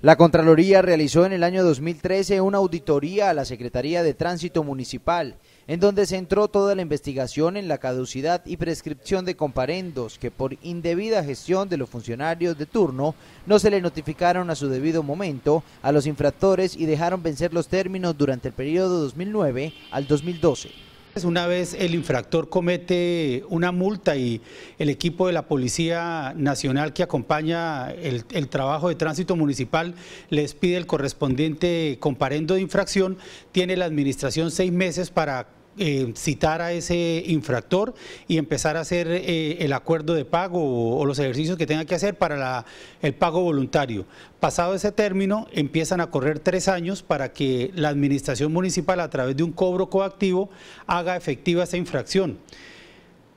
La Contraloría realizó en el año 2013 una auditoría a la Secretaría de Tránsito Municipal, en donde se centró toda la investigación en la caducidad y prescripción de comparendos que por indebida gestión de los funcionarios de turno no se le notificaron a su debido momento a los infractores y dejaron vencer los términos durante el periodo 2009 al 2012. Pues una vez el infractor comete una multa y el equipo de la Policía Nacional que acompaña el, trabajo de tránsito municipal les pide el correspondiente comparendo de infracción, tiene la administración seis meses para eh, citar a ese infractor y empezar a hacer eh, el acuerdo de pago o, los ejercicios que tenga que hacer para el pago voluntario. Pasado ese término, empiezan a correr tres años para que la administración municipal, a través de un cobro coactivo, haga efectiva esa infracción.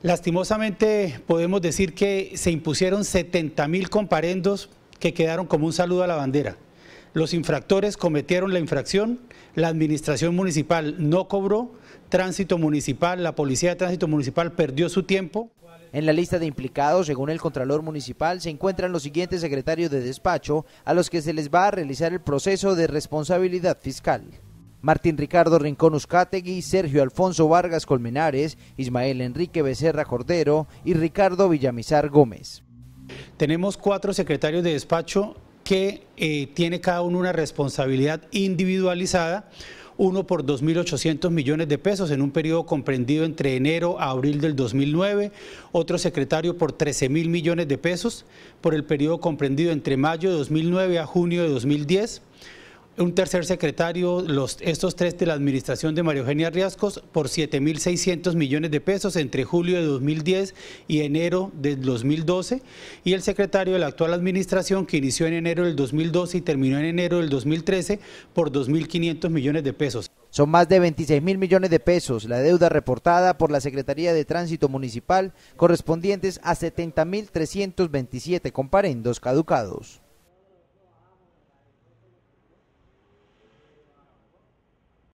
Lastimosamente, podemos decir que se impusieron 70 mil comparendos que quedaron como un saludo a la bandera los infractores cometieron la infracción, la administración municipal no cobró, tránsito municipal, la policía de tránsito municipal perdió su tiempo. En la lista de implicados, según el Contralor Municipal, se encuentran los siguientes secretarios de despacho a los que se les va a realizar el proceso de responsabilidad fiscal. Martín Ricardo Rincón Uzcategui, Sergio Alfonso Vargas Colmenares, Ismael Enrique Becerra Cordero y Ricardo Villamizar Gómez. Tenemos cuatro secretarios de despacho que eh, tiene cada uno una responsabilidad individualizada, uno por 2.800 millones de pesos en un periodo comprendido entre enero a abril del 2009, otro secretario por 13.000 millones de pesos por el periodo comprendido entre mayo de 2009 a junio de 2010, un tercer secretario, los, estos tres de la administración de María Eugenia Riascos, por 7.600 millones de pesos entre julio de 2010 y enero de 2012, y el secretario de la actual administración, que inició en enero del 2012 y terminó en enero del 2013, por 2.500 millones de pesos. Son más de 26 mil millones de pesos la deuda reportada por la Secretaría de Tránsito Municipal, correspondientes a 70.327 comparendos caducados.